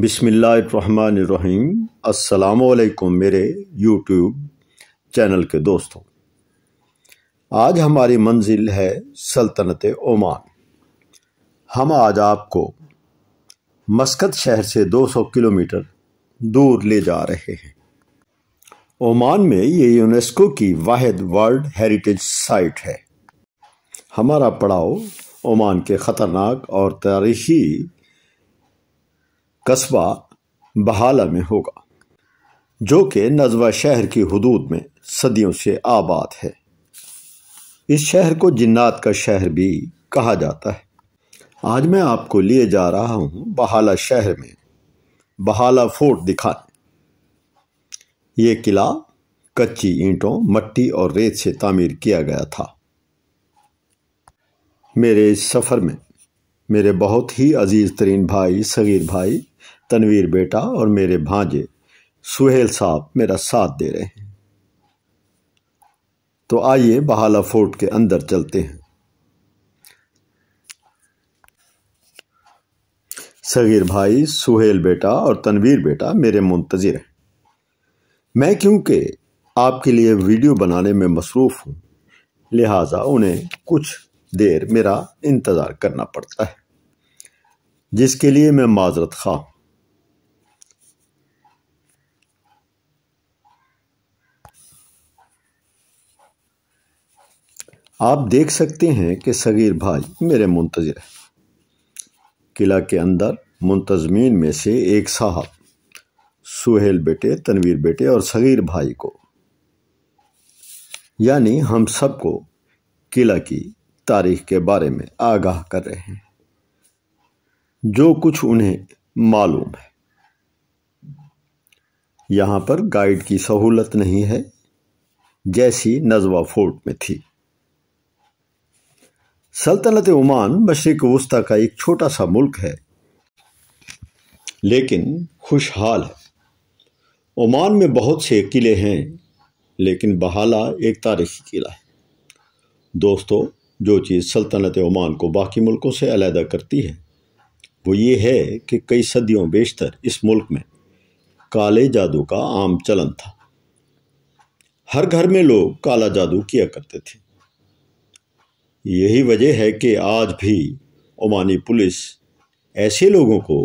बिसमीम् अल्लाम मेरे YouTube channel के दोस्तों आज हमारी मंजिल है सल्तनत ओमान हम आज आपको मस्कत शहर से 200 किलोमीटर दूर ले जा रहे हैं ओमान में ये यूनेस्को की वाद वर्ल्ड हेरिटेज साइट है हमारा पड़ाव ओमान के ख़तरनाक और तारीखी कस्बा बहाला में होगा जो कि नजवा शहर की हदूद में सदियों से आबाद है इस शहर को जिन्नात का शहर भी कहा जाता है आज मैं आपको लिए जा रहा हूँ बहाला शहर में बहाला फोर्ट दिखाने ये किला कच्ची ईंटों मट्टी और रेत से तामीर किया गया था मेरे इस सफ़र में मेरे बहुत ही अजीज़ तरीन भाई सगीर भाई तनवीर बेटा और मेरे भांजे सुहेल साहब मेरा साथ दे रहे हैं तो आइए बहाला फोर्ट के अंदर चलते हैं सगीर भाई सुहेल बेटा और तनवीर बेटा मेरे मुंतज़िर हैं मैं क्योंकि आपके लिए वीडियो बनाने में मसरूफ़ हूँ लिहाजा उन्हें कुछ देर मेरा इंतज़ार करना पड़ता है जिसके लिए मैं माजरत खा आप देख सकते हैं कि सगीर भाई मेरे मुंतजर हैं किला के अंदर मुंतजमीन में से एक साहब सुहेल बेटे तनवीर बेटे और सगीर भाई को यानी हम सबको किला की तारीख के बारे में आगाह कर रहे हैं जो कुछ उन्हें मालूम है यहाँ पर गाइड की सहूलत नहीं है जैसी नजवा फोर्ट में थी सल्तनत ओमान मशरक वस्ती का एक छोटा सा मुल्क है लेकिन खुशहाल है ओमान में बहुत से किले हैं लेकिन बहाला एक तारीखी किला है दोस्तों जो चीज़ सल्तनत ओमान को बाकी मुल्कों से अलहदा करती है वो ये है कि कई सदियों बेशतर इस मुल्क में काले जादू का आम चलन था हर घर में लोग काला जादू किया करते थे यही वजह है कि आज भी ओमानी पुलिस ऐसे लोगों को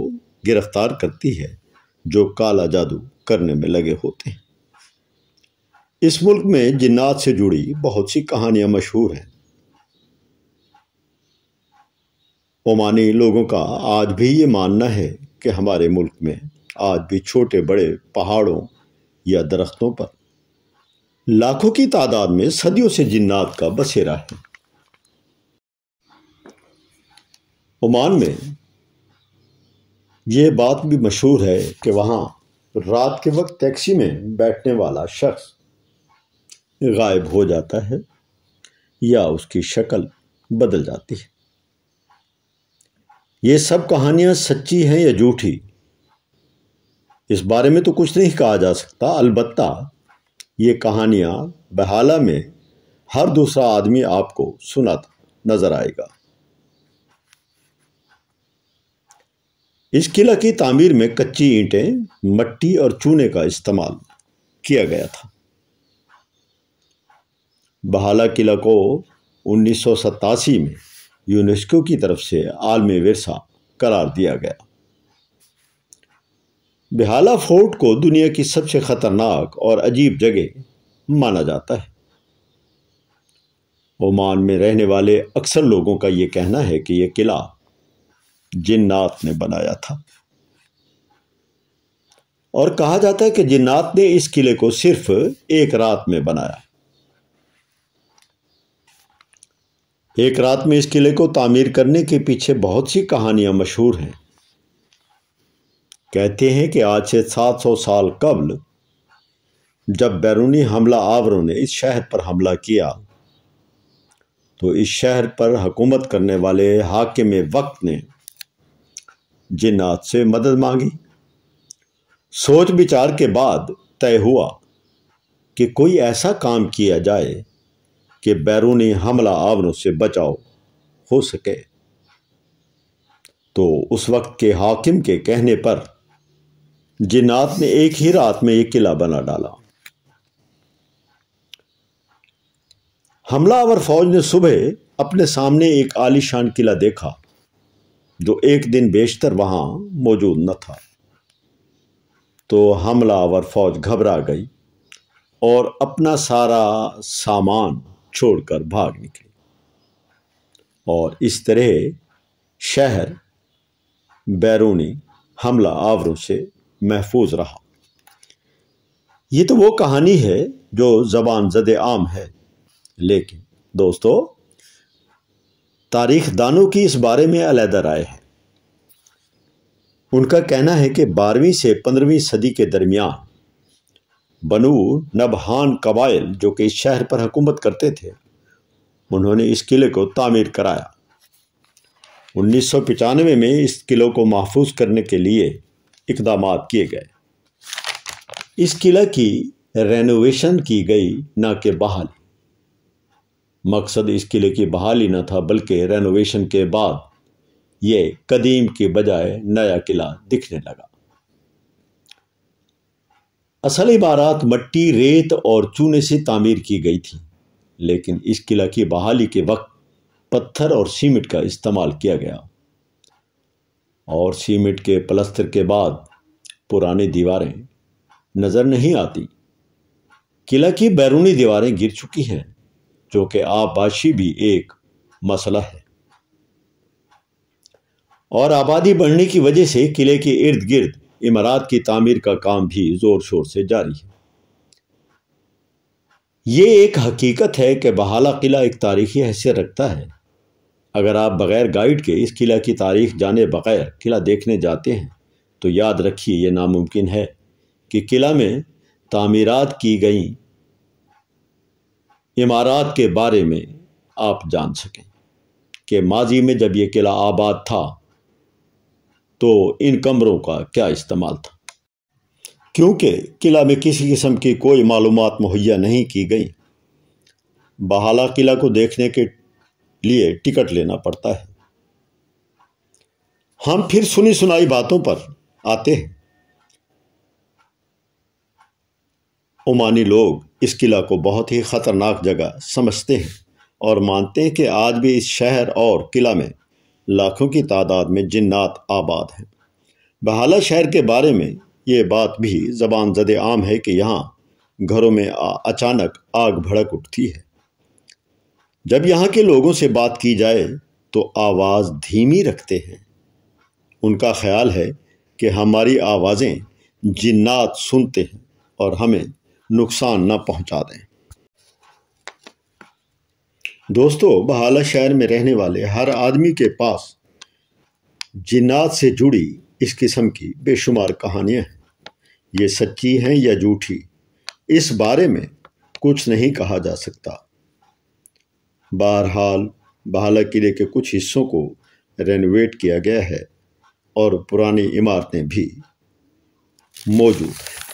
गिरफ्तार करती है जो काला जादू करने में लगे होते हैं इस मुल्क में जिन्नात से जुड़ी बहुत सी कहानियां मशहूर हैं ओमानी लोगों का आज भी ये मानना है कि हमारे मुल्क में आज भी छोटे बड़े पहाड़ों या दरख्तों पर लाखों की तादाद में सदियों से जिन्नात का बसेरा है ओमान में ये बात भी मशहूर है कि वहाँ रात के वक्त टैक्सी में बैठने वाला शख्स गायब हो जाता है या उसकी शक्ल बदल जाती है ये सब कहानियाँ सच्ची हैं या झूठी इस बारे में तो कुछ नहीं कहा जा सकता अलबत् ये कहानियाँ बहाला में हर दूसरा आदमी आपको सुनाता नज़र आएगा इस किला की तामीर में कच्ची ईंटें मट्टी और चूने का इस्तेमाल किया गया था बहाला किला को उन्नीस में यूनेस्को की तरफ से आलमी वरसा करार दिया गया बेहाला फोर्ट को दुनिया की सबसे ख़तरनाक और अजीब जगह माना जाता है ओमान में रहने वाले अक्सर लोगों का यह कहना है कि यह किला जिन्नात ने बनाया था और कहा जाता है कि जिन्नात ने इस किले को सिर्फ एक रात में बनाया एक रात में इस किले को तामीर करने के पीछे बहुत सी कहानियां मशहूर हैं कहते हैं कि आज से 700 साल कबल जब बैरूनी हमला आवरों ने इस शहर पर हमला किया तो इस शहर पर हुकूमत करने वाले हाकिम वक्त ने जिन्नात से मदद मांगी सोच विचार के बाद तय हुआ कि कोई ऐसा काम किया जाए कि बैरूनी हमला आवरों से बचाव हो सके तो उस वक्त के हाकिम के कहने पर जिन्नात ने एक ही रात में यह किला बना डाला हमलावर फौज ने सुबह अपने सामने एक आलीशान किला देखा जो एक दिन बेशतर वहाँ मौजूद न था तो हमलावर फौज घबरा गई और अपना सारा सामान छोड़कर भाग निकली और इस तरह शहर बैरूनी हमला आवरों से महफूज रहा ये तो वो कहानी है जो ज़बान जद आम है लेकिन दोस्तों तारीख दानों की इस बारे में अलहदा राय है उनका कहना है कि बारहवीं से पंद्रहवीं सदी के दरमियान बनू नबहान कबाइल जो कि इस शहर पर हुकूमत करते थे उन्होंने इस किले को तामीर कराया उन्नीस सौ पचानवे में इस किले को महफूज करने के लिए इकदाम किए गए इस किला की रेनोवेशन की गई ना कि बहाली मकसद इस किले की बहाली न था बल्कि रेनोवेशन के बाद ये कदीम के बजाय नया किला दिखने लगा असल इबारात मट्टी रेत और चूने से तामीर की गई थी लेकिन इस किला की बहाली के वक्त पत्थर और सीमेंट का इस्तेमाल किया गया और सीमेंट के पलस्तर के बाद पुरानी दीवारें नज़र नहीं आती किला की बैरूनी दीवारें गिर चुकी हैं जो कि आबाशी भी एक मसला है और आबादी बढ़ने की वजह से किले के इर्द गिर्द इमारात की तामीर का काम भी ज़ोर शोर से जारी है ये एक हकीकत है कि बहाला किला एक तारीखी हैसियत रखता है अगर आप बग़ैर गाइड के इस किला की तारीख जाने बग़ैर किला देखने जाते हैं तो याद रखिए यह नामुमकिन है कि किला में तामीरात की गई इमारात के बारे में आप जान सकें कि माजी में जब ये किला आबाद था तो इन कमरों का क्या इस्तेमाल था क्योंकि किला में किसी किस्म की कोई मालूम मुहैया नहीं की गई बहाला किला को देखने के लिए टिकट लेना पड़ता है हम फिर सुनी सुनाई बातों पर आते हैं ओमानी लोग इस किला को बहुत ही ख़तरनाक जगह समझते हैं और मानते हैं कि आज भी इस शहर और किला में लाखों की तादाद में जिन्नात आबाद हैं बहाला शहर के बारे में ये बात भी ज़बान जद आम है कि यहाँ घरों में अचानक आग भड़क उठती है जब यहाँ के लोगों से बात की जाए तो आवाज़ धीमी रखते हैं उनका ख्याल है कि हमारी आवाज़ें जिन्नात सुनते हैं और हमें नुकसान न पहुंचा दें दोस्तों बहाला शहर में रहने वाले हर आदमी के पास जिन्नात से जुड़ी इस किस्म की बेशुमार कहानियां हैं ये सच्ची हैं या झूठी इस बारे में कुछ नहीं कहा जा सकता बहरहाल बहाला किले के कुछ हिस्सों को रेनोवेट किया गया है और पुरानी इमारतें भी मौजूद हैं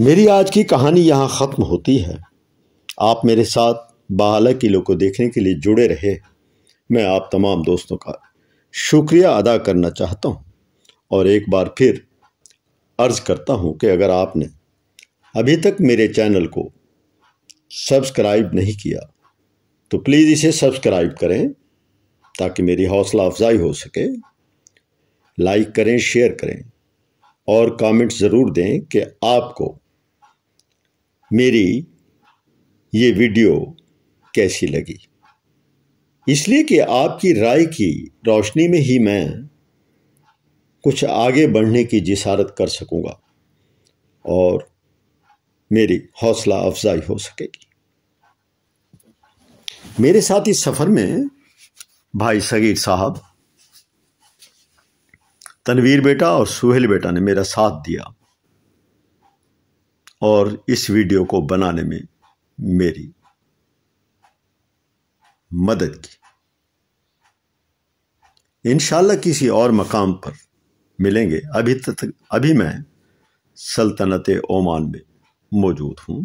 मेरी आज की कहानी यहाँ ख़त्म होती है आप मेरे साथ बाला किलो को देखने के लिए जुड़े रहे मैं आप तमाम दोस्तों का शुक्रिया अदा करना चाहता हूँ और एक बार फिर अर्ज़ करता हूँ कि अगर आपने अभी तक मेरे चैनल को सब्सक्राइब नहीं किया तो प्लीज़ इसे सब्सक्राइब करें ताकि मेरी हौसला अफजाई हो सके लाइक करें शेयर करें और कमेंट ज़रूर दें कि आपको मेरी ये वीडियो कैसी लगी इसलिए कि आपकी राय की रोशनी में ही मैं कुछ आगे बढ़ने की जिसारत कर सकूँगा और मेरी हौसला अफजाई हो सकेगी मेरे साथ इस सफ़र में भाई सगीर साहब तनवीर बेटा और सुहेल बेटा ने मेरा साथ दिया और इस वीडियो को बनाने में मेरी मदद की इनशाला किसी और मकाम पर मिलेंगे अभी तक अभी मैं सल्तनत ओमान में मौजूद हूँ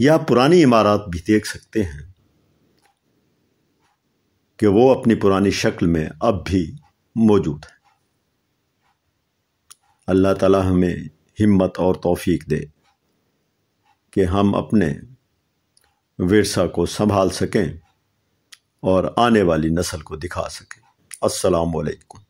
या पुरानी इमारत भी देख सकते हैं कि वो अपनी पुरानी शक्ल में अब भी मौजूद है अल्लाह ताला हमें हिम्मत और तौफीक दे कि हम अपने विरसा को संभाल सकें और आने वाली नस्ल को दिखा सकें अस्सलाम वालेकुम